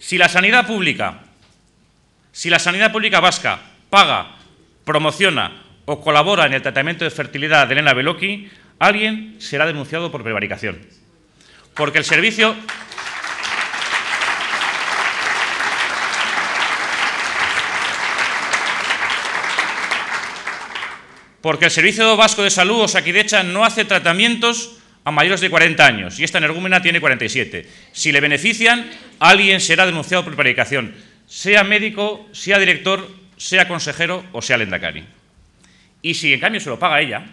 Si la sanidad pública, si la sanidad pública vasca paga, promociona o colabora en el tratamiento de fertilidad de Elena Beloki, alguien será denunciado por prevaricación. Porque el servicio, porque el Servicio Vasco de Salud, o Saquidecha, no hace tratamientos a mayores de 40 años y esta energúmena tiene 47. Si le benefician, alguien será denunciado por predicación, sea médico, sea director, sea consejero o sea lendacari. Y si en cambio se lo paga ella,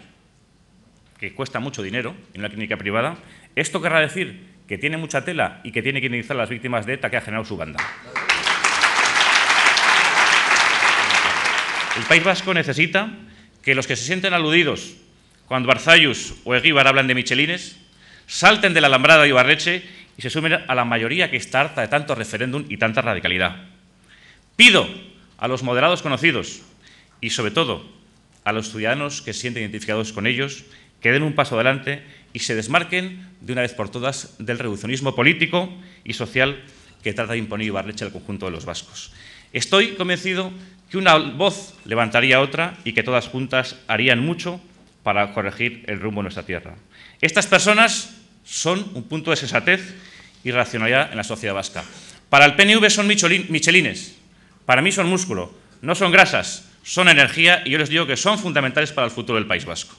que cuesta mucho dinero en la clínica privada, esto querrá decir que tiene mucha tela y que tiene que indemnizar a las víctimas de ETA que ha generado su banda. El País Vasco necesita que los que se sienten aludidos cuando Barzallus o Eguíbar hablan de michelines, salten de la alambrada de Ibarreche y se sumen a la mayoría que está harta de tanto referéndum y tanta radicalidad. Pido a los moderados conocidos y, sobre todo, a los ciudadanos que se sienten identificados con ellos que den un paso adelante y se desmarquen de una vez por todas del reduccionismo político y social que trata de imponer Ibarreche al conjunto de los vascos. Estoy convencido que una voz levantaría otra y que todas juntas harían mucho para corregir el rumbo de nuestra tierra. Estas personas son un punto de sensatez y racionalidad en la sociedad vasca. Para el PNV son michelines, para mí son músculo, no son grasas, son energía y yo les digo que son fundamentales para el futuro del País Vasco.